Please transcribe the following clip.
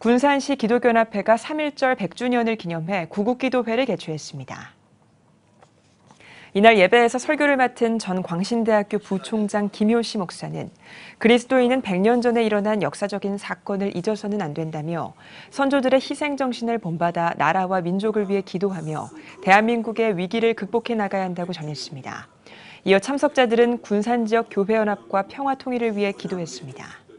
군산시 기독교연합회가 3.1절 100주년을 기념해 구국기도회를 개최했습니다. 이날 예배에서 설교를 맡은 전 광신대학교 부총장 김효시 목사는 그리스도인은 100년 전에 일어난 역사적인 사건을 잊어서는 안 된다며 선조들의 희생정신을 본받아 나라와 민족을 위해 기도하며 대한민국의 위기를 극복해 나가야 한다고 전했습니다. 이어 참석자들은 군산 지역 교회연합과 평화 통일을 위해 기도했습니다.